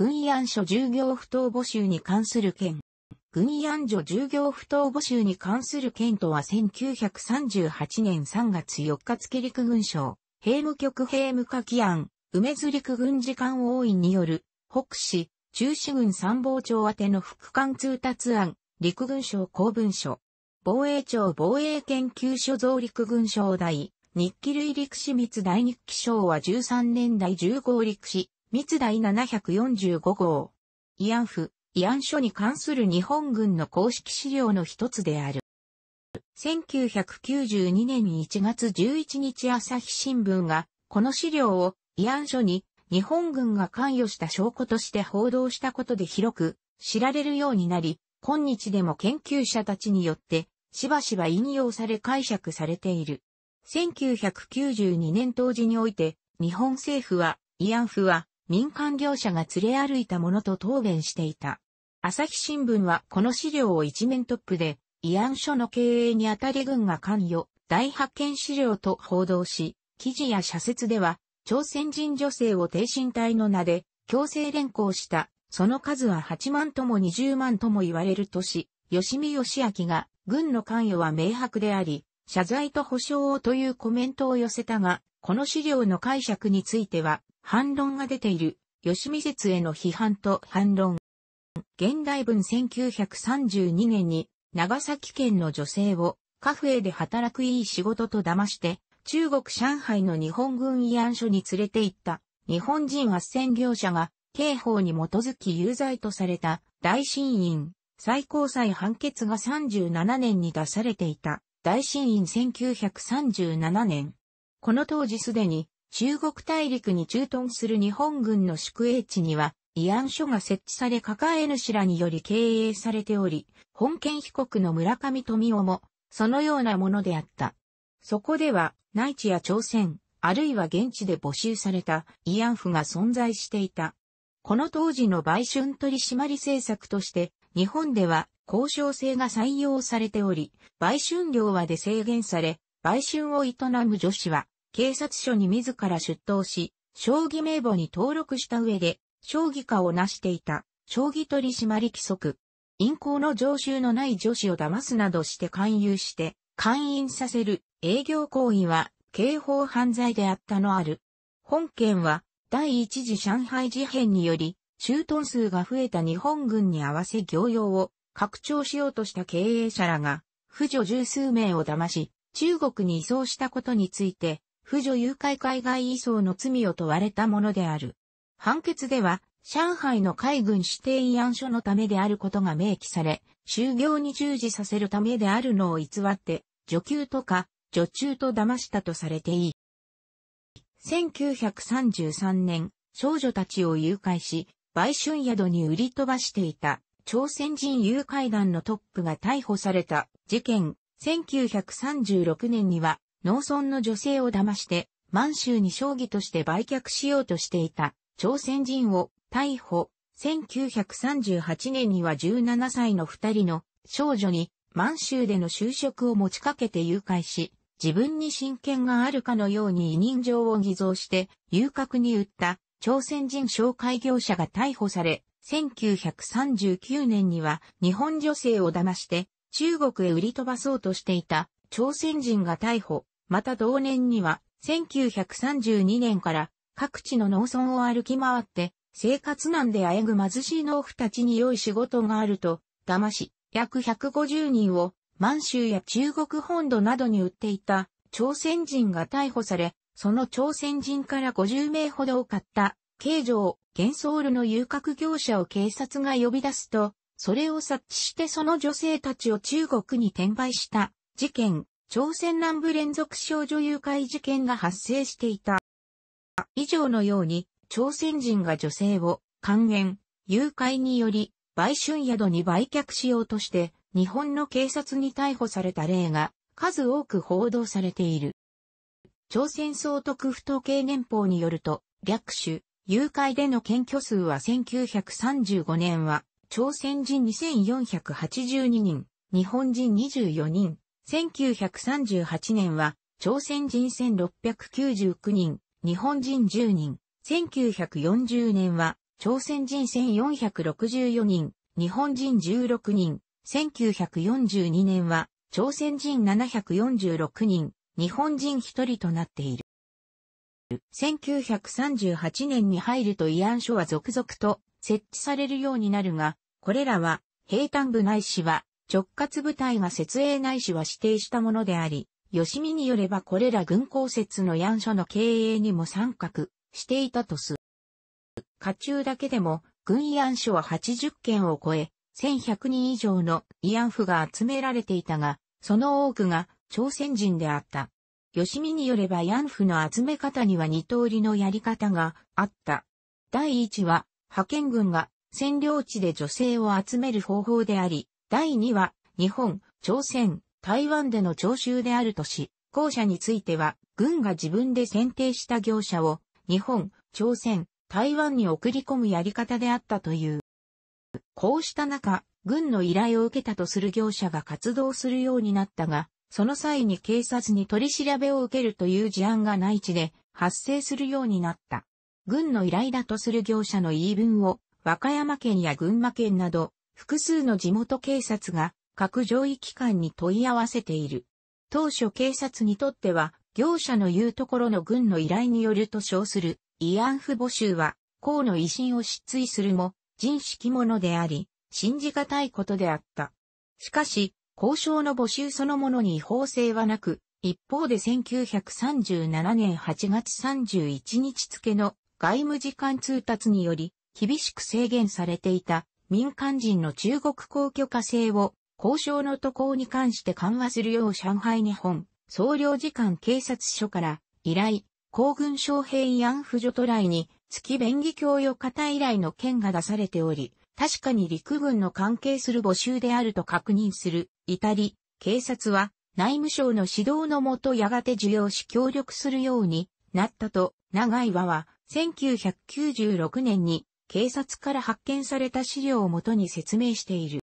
軍医安所従業不当募集に関する件。軍医安所従業不当募集に関する件とは1938年3月4日付陸軍省、兵務局兵務課機案、梅津陸軍次官大院による、北市、中市軍参謀長宛ての副官通達案、陸軍省公文書、防衛庁防衛研究所増陸軍省大、日記類陸士密大日記省は13年代15陸士。密第745号。慰安婦、慰安所に関する日本軍の公式資料の一つである。1992年1月11日朝日新聞が、この資料を慰安所に日本軍が関与した証拠として報道したことで広く知られるようになり、今日でも研究者たちによってしばしば引用され解釈されている。1992年当時において、日本政府は、慰安婦は、民間業者が連れ歩いたものと答弁していた。朝日新聞はこの資料を一面トップで、慰安所の経営にあたり軍が関与、大発見資料と報道し、記事や社説では、朝鮮人女性を低身体の名で強制連行した、その数は8万とも20万とも言われるとし、吉見義明が軍の関与は明白であり、謝罪と保証をというコメントを寄せたが、この資料の解釈については、反論が出ている、吉見説への批判と反論。現代文1932年に、長崎県の女性をカフェで働くいい仕事と騙して、中国上海の日本軍慰安所に連れて行った日本人斡旋業者が刑法に基づき有罪とされた大審院最高裁判決が37年に出されていた大審院1937年。この当時すでに中国大陸に駐屯する日本軍の宿営地には、慰安所が設置され抱え主らにより経営されており、本県被告の村上富夫も、そのようなものであった。そこでは、内地や朝鮮、あるいは現地で募集された慰安婦が存在していた。この当時の売春取締政策として、日本では交渉制が採用されており、売春料はで制限され、売春を営む女子は警察署に自ら出頭し、将棋名簿に登録した上で、将棋家を成していた、将棋取締規則。陰行の常習のない女子を騙すなどして勧誘して、勧誘させる営業行為は刑法犯罪であったのある。本件は第一次上海事変により、駐屯数が増えた日本軍に合わせ業用を拡張しようとした経営者らが、婦女十数名を騙し、中国に移送したことについて、婦女誘拐海外移送の罪を問われたものである。判決では、上海の海軍指定慰安所のためであることが明記され、就業に従事させるためであるのを偽って、女給とか、女中と騙したとされていい。1933年、少女たちを誘拐し、売春宿に売り飛ばしていた、朝鮮人誘拐団のトップが逮捕された事件、1936年には、農村の女性を騙して、満州に将棋として売却しようとしていた朝鮮人を逮捕。1938年には17歳の二人の少女に満州での就職を持ちかけて誘拐し、自分に親権があるかのように委任状を偽造して遊郭に売った朝鮮人紹介業者が逮捕され、1939年には日本女性を騙して中国へ売り飛ばそうとしていた朝鮮人が逮捕。また同年には、1932年から各地の農村を歩き回って、生活難であえぐ貧しい農夫たちに良い仕事があると、騙し、約150人を満州や中国本土などに売っていた朝鮮人が逮捕され、その朝鮮人から50名ほどを買った、慶城、ソウルの遊郭業者を警察が呼び出すと、それを察知してその女性たちを中国に転売した事件、朝鮮南部連続少女誘拐事件が発生していた。以上のように、朝鮮人が女性を還元、誘拐により、売春宿に売却しようとして、日本の警察に逮捕された例が数多く報道されている。朝鮮総督府統計年報によると、略取、誘拐での検挙数は1935年は、朝鮮人2482人、日本人24人、1938年は、朝鮮人1699人、日本人10人。1940年は、朝鮮人1464人、日本人16人。1942年は、朝鮮人746人、日本人1人となっている。1938年に入ると慰安所は続々と設置されるようになるが、これらは平坦部内市は直轄部隊が設営ないしは指定したものであり、吉見によればこれら軍港設の慰安所の経営にも参画していたとす。家中だけでも、軍慰安所は80件を超え、1100人以上の慰安婦が集められていたが、その多くが朝鮮人であった。吉見によれば慰安婦の集め方には二通りのやり方があった。第一は、派遣軍が占領地で女性を集める方法であり、第2は、日本、朝鮮、台湾での徴収であるとし、後者については、軍が自分で選定した業者を、日本、朝鮮、台湾に送り込むやり方であったという。こうした中、軍の依頼を受けたとする業者が活動するようになったが、その際に警察に取り調べを受けるという事案が内地で発生するようになった。軍の依頼だとする業者の言い分を、和歌山県や群馬県など複数の地元警察が各上位機関に問い合わせている。当初警察にとっては、業者の言うところの軍の依頼によると称する慰安婦募集は、公の威信を失墜するも、人式者であり、信じがたいことであった。しかし、交渉の募集そのものに違法性はなく、一方で1937年8月31日付の外務次官通達により、厳しく制限されていた民間人の中国公許化制を交渉の渡航に関して緩和するよう上海日本総領事館警察署から依頼、皇軍将兵慰安婦女渡来に月便宜供与方依頼の件が出されており、確かに陸軍の関係する募集であると確認する、至り、警察は内務省の指導のもとやがて受領し協力するようになったと、長和は1996年に警察から発見された資料をもとに説明している。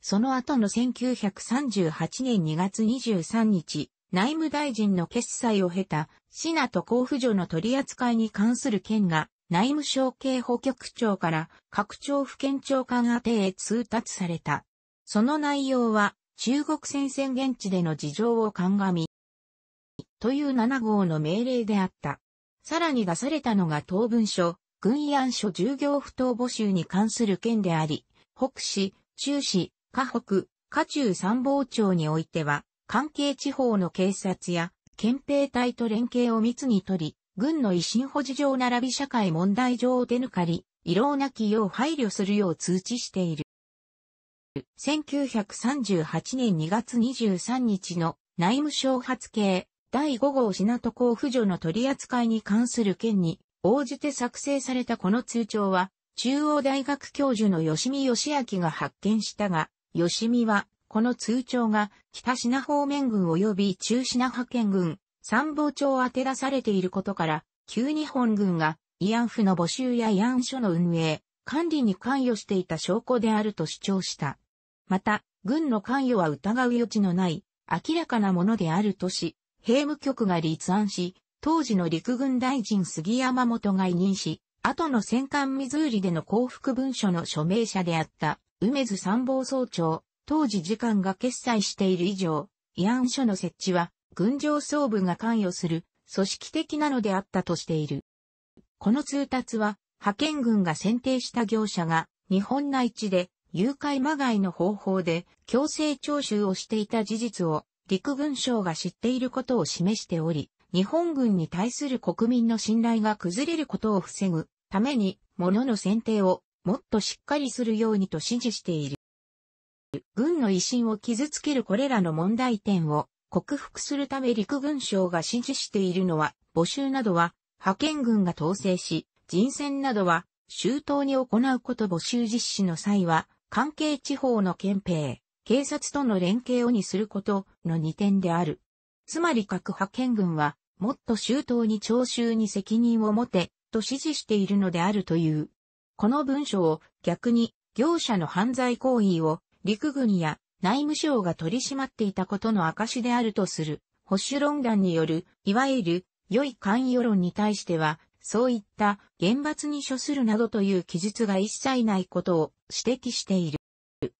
その後の1938年2月23日、内務大臣の決裁を経た、シナと交付所の取り扱いに関する件が、内務省警保局長から各庁府県庁官宛てへ通達された。その内容は、中国戦線現地での事情を鑑み、という7号の命令であった。さらに出されたのが当文書、軍安所従業不当募集に関する件であり、北市、中市、河北、河中参謀庁においては、関係地方の警察や憲兵隊と連携を密に取り、軍の維新保持上並び社会問題上を手抜かり、異論なきよう配慮するよう通知している。1938年2月23日の内務省発系第5号品都交付所の取り扱いに関する件に応じて作成されたこの通帳は、中央大学教授の吉見義明が発見したが、吉見は、この通帳が北品方面軍及び中品派遣軍、参謀長宛て出されていることから、旧日本軍が慰安婦の募集や慰安所の運営、管理に関与していた証拠であると主張した。また、軍の関与は疑う余地のない、明らかなものであるとし、兵務局が立案し、当時の陸軍大臣杉山元が委任し、後の戦艦ミズーリでの降伏文書の署名者であった、梅津参謀総長、当時次官が決裁している以上、慰安所の設置は、軍上総部が関与する、組織的なのであったとしている。この通達は、派遣軍が選定した業者が、日本内地で、誘拐まがいの方法で、強制徴収をしていた事実を、陸軍省が知っていることを示しており、日本軍に対する国民の信頼が崩れることを防ぐために、物の選定をもっとしっかりするようにと指示している。軍の威信を傷つけるこれらの問題点を克服するため陸軍省が指示しているのは、募集などは派遣軍が統制し、人選などは周到に行うこと募集実施の際は、関係地方の憲兵、警察との連携をにすることの2点である。つまり各派遣軍は、もっと周到に徴収に責任を持て、と指示しているのであるという。この文書を逆に業者の犯罪行為を陸軍や内務省が取り締まっていたことの証であるとする保守論壇によるいわゆる良い関与論に対してはそういった厳罰に処するなどという記述が一切ないことを指摘している。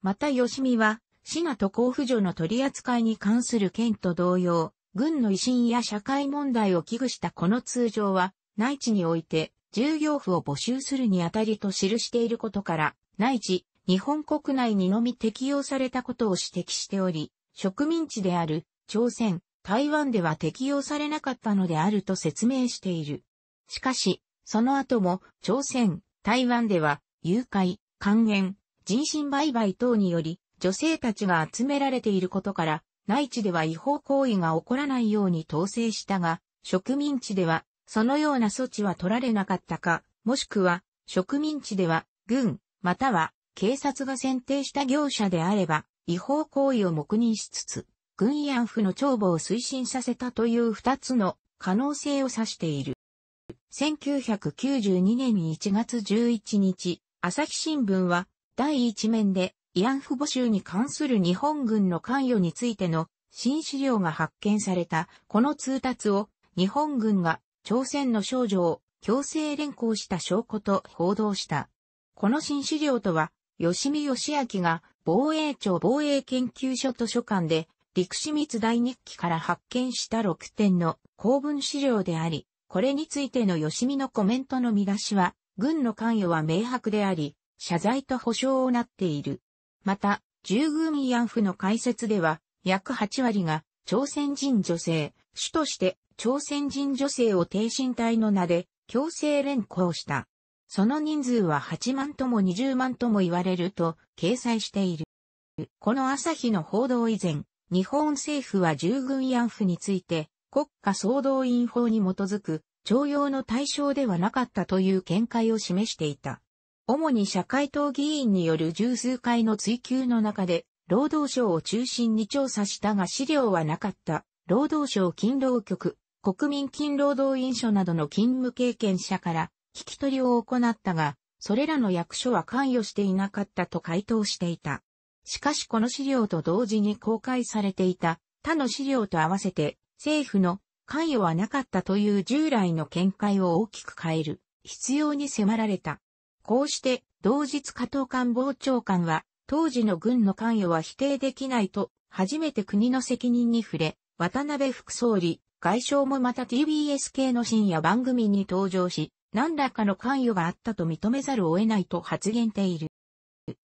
また吉見は、死なと交付助の取り扱いに関する件と同様、軍の威信や社会問題を危惧したこの通常は、内地において、従業婦を募集するにあたりと記していることから、内地、日本国内にのみ適用されたことを指摘しており、植民地である、朝鮮、台湾では適用されなかったのであると説明している。しかし、その後も、朝鮮、台湾では、誘拐、還元、人身売買等により、女性たちが集められていることから、内地では違法行為が起こらないように統制したが、植民地では、そのような措置は取られなかったか、もしくは、植民地では、軍、または、警察が選定した業者であれば、違法行為を黙認しつつ、軍慰安婦の帳簿を推進させたという二つの可能性を指している。1992年1月11日、朝日新聞は、第一面で、慰安婦募集に関する日本軍の関与についての新資料が発見されたこの通達を日本軍が朝鮮の少女を強制連行した証拠と報道した。この新資料とは、吉見義明が防衛庁防衛研究所図書館で陸士密大日記から発見した6点の公文資料であり、これについての吉見のコメントの見出しは、軍の関与は明白であり、謝罪と保証をなっている。また、従軍慰安婦の解説では、約8割が朝鮮人女性、主として朝鮮人女性を低身体の名で強制連行した。その人数は8万とも20万とも言われると掲載している。この朝日の報道以前、日本政府は従軍慰安婦について国家総動員法に基づく徴用の対象ではなかったという見解を示していた。主に社会党議員による十数回の追及の中で、労働省を中心に調査したが資料はなかった、労働省勤労局、国民勤労動員所などの勤務経験者から聞き取りを行ったが、それらの役所は関与していなかったと回答していた。しかしこの資料と同時に公開されていた他の資料と合わせて政府の関与はなかったという従来の見解を大きく変える必要に迫られた。こうして、同日加藤官房長官は、当時の軍の関与は否定できないと、初めて国の責任に触れ、渡辺副総理、外相もまた TBS 系の深夜番組に登場し、何らかの関与があったと認めざるを得ないと発言している。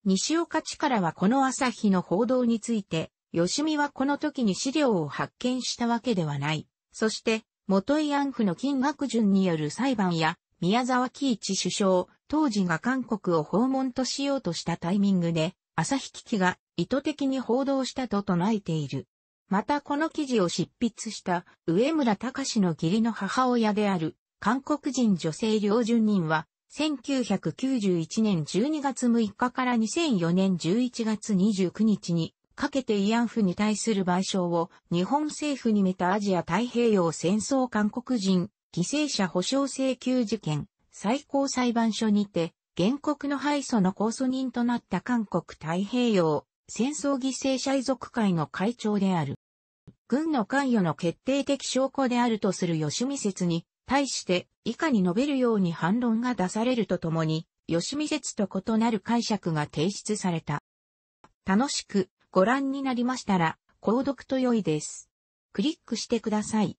西岡地からはこの朝日の報道について、吉見はこの時に資料を発見したわけではない。そして、元井安婦の金額順による裁判や、宮沢喜一首相、当時が韓国を訪問としようとしたタイミングで、朝日機器が意図的に報道したと唱えている。またこの記事を執筆した上村隆の義理の母親である韓国人女性領順人は1991年12月6日から2004年11月29日にかけて慰安婦に対する賠償を日本政府に見たアジア太平洋戦争韓国人犠牲者保障請求事件最高裁判所にて、原告の敗訴の控訴人となった韓国太平洋戦争犠牲者遺族会の会長である。軍の関与の決定的証拠であるとする吉見説に対して以下に述べるように反論が出されるとともに、吉見説と異なる解釈が提出された。楽しくご覧になりましたら、購読と良いです。クリックしてください。